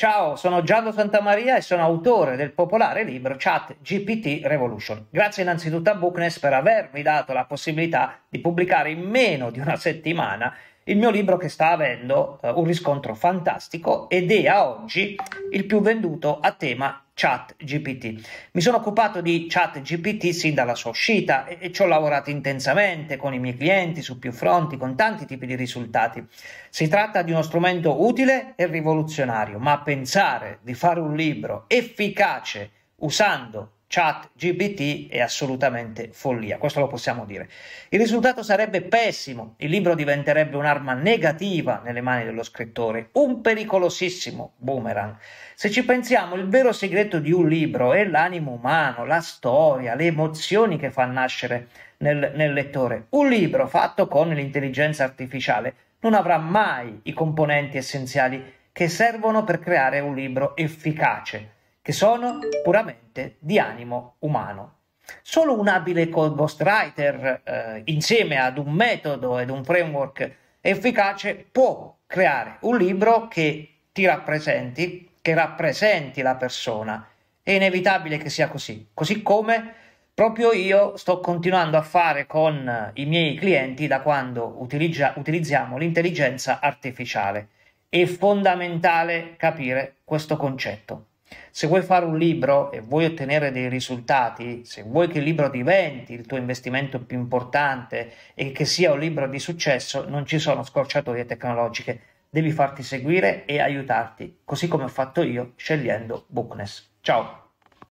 Ciao, sono Giallo Santamaria e sono autore del popolare libro Chat GPT Revolution. Grazie innanzitutto a Bookness per avermi dato la possibilità di pubblicare in meno di una settimana il mio libro che sta avendo eh, un riscontro fantastico ed è a oggi il più venduto a tema Chat GPT. Mi sono occupato di Chat GPT sin dalla sua uscita e, e ci ho lavorato intensamente con i miei clienti su più fronti, con tanti tipi di risultati. Si tratta di uno strumento utile e rivoluzionario, ma pensare di fare un libro efficace usando chat GBT è assolutamente follia, questo lo possiamo dire. Il risultato sarebbe pessimo, il libro diventerebbe un'arma negativa nelle mani dello scrittore, un pericolosissimo boomerang. Se ci pensiamo, il vero segreto di un libro è l'animo umano, la storia, le emozioni che fa nascere nel, nel lettore. Un libro fatto con l'intelligenza artificiale non avrà mai i componenti essenziali che servono per creare un libro efficace che sono puramente di animo umano. Solo un abile ghostwriter, eh, insieme ad un metodo ed un framework efficace, può creare un libro che ti rappresenti, che rappresenti la persona. È inevitabile che sia così, così come proprio io sto continuando a fare con i miei clienti da quando utilizza, utilizziamo l'intelligenza artificiale. È fondamentale capire questo concetto. Se vuoi fare un libro e vuoi ottenere dei risultati, se vuoi che il libro diventi il tuo investimento più importante e che sia un libro di successo, non ci sono scorciatoie tecnologiche. Devi farti seguire e aiutarti, così come ho fatto io scegliendo Bookness. Ciao!